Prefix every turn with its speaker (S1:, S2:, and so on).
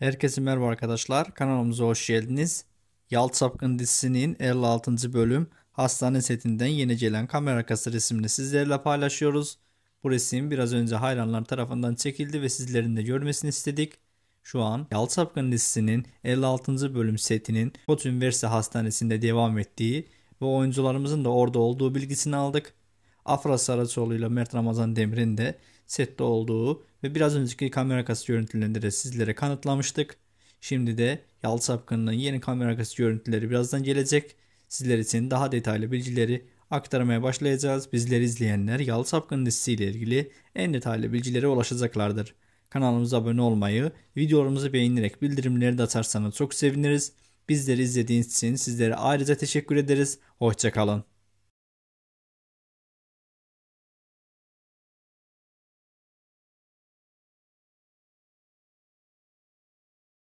S1: Herkese merhaba arkadaşlar. Kanalımıza hoş geldiniz. Yalt dizisinin 56. bölüm hastane setinden yeni gelen kamera arkası resimini sizlerle paylaşıyoruz. Bu resim biraz önce hayranlar tarafından çekildi ve sizlerin de görmesini istedik. Şu an Yalt dizisinin 56. bölüm setinin Koç Üniversite Hastanesi'nde devam ettiği ve oyuncularımızın da orada olduğu bilgisini aldık. Afra Saraçoğlu ile Mert Ramazan Demir'in de sette olduğu ve biraz önceki kamera arkası görüntülerinde de sizlere kanıtlamıştık. Şimdi de Yalçı Apkın'ın yeni kamera arkası görüntüleri birazdan gelecek. Sizler için daha detaylı bilgileri aktarmaya başlayacağız. Bizleri izleyenler Yalçı Apkın dizisiyle ilgili en detaylı bilgilere ulaşacaklardır. Kanalımıza abone olmayı, videolarımızı beğenerek bildirimleri de açarsanız çok seviniriz. Bizleri izlediğiniz için sizlere ayrıca teşekkür
S2: ederiz. Hoşçakalın.